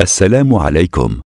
السلام عليكم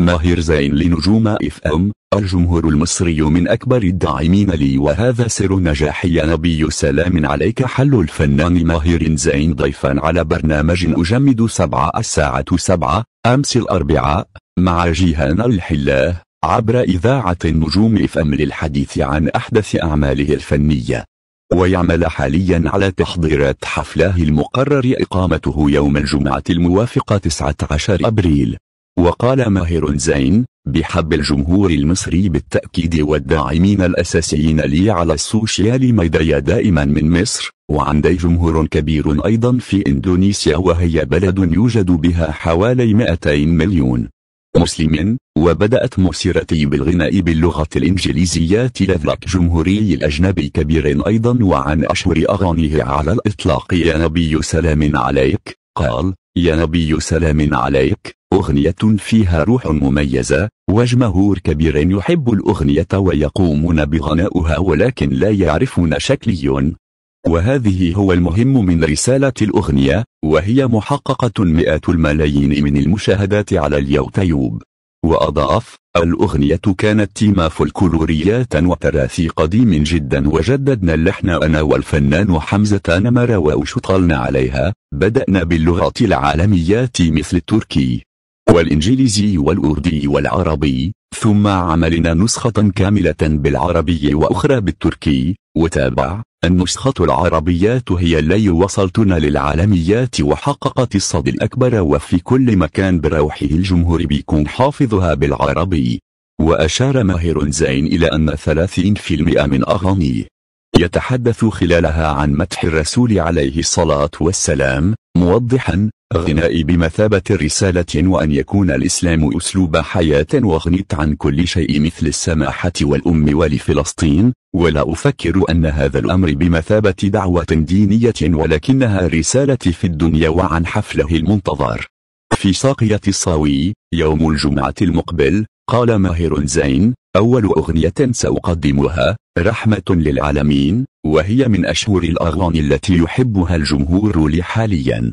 ماهر زين لنجوم اف ام الجمهور المصري من اكبر الداعمين لي وهذا سر نجاحي يا نبي سلام عليك حل الفنان ماهر زين ضيفا على برنامج اجمد سبعة الساعة سبعة امس الاربعاء مع جيهان الحلاه عبر اذاعة نجوم اف ام للحديث عن احدث اعماله الفنية ويعمل حاليا على تحضيرات حفله المقرر إقامته يوم الجمعة الموافقة 19 أبريل وقال ماهر زين بحب الجمهور المصري بالتأكيد والداعمين الأساسيين لي على السوشيال ميديا دائما من مصر وعندي جمهور كبير أيضا في إندونيسيا وهي بلد يوجد بها حوالي 200 مليون مسلم وبدأت مسيرتي بالغناء باللغة الإنجليزية لذلك جمهوري الأجنبي كبير أيضا وعن أشهر أغانيه على الإطلاق يا نبي سلام عليك قال يا نبي سلام عليك أغنية فيها روح مميزة وجمهور كبير يحب الأغنية ويقومون بغنائها ولكن لا يعرفون شكلي وهذه هو المهم من رسالة الأغنية وهي محققة مئات الملايين من المشاهدات على اليوتيوب وأضاف الأغنية كانت تيما فولكلوريات وتراثي قديم جدا وجددنا اللحن أنا والفنان حمزة نمر واشتغلنا عليها بدأنا باللغات العالميات مثل التركي والإنجليزي والأردي والعربي ثم عملنا نسخة كاملة بالعربي وأخرى بالتركي وتابع النسخة العربيات هي اللي وصلتنا للعالميات وحققت الصد الأكبر وفي كل مكان بروحه الجمهور بيكون حافظها بالعربي وأشار ماهر زين إلى أن 30% من أغانيه يتحدث خلالها عن مدح الرسول عليه الصلاة والسلام موضحا غناء بمثابة رسالة وأن يكون الإسلام أسلوب حياة واغنيت عن كل شيء مثل السماحة والأم ولفلسطين ولا أفكر أن هذا الأمر بمثابة دعوة دينية ولكنها رسالة في الدنيا وعن حفله المنتظر في ساقية الصاوي يوم الجمعة المقبل قال ماهر زين أول أغنية سأقدمها رحمة للعالمين وهي من أشهر الأغاني التي يحبها الجمهور لي حاليا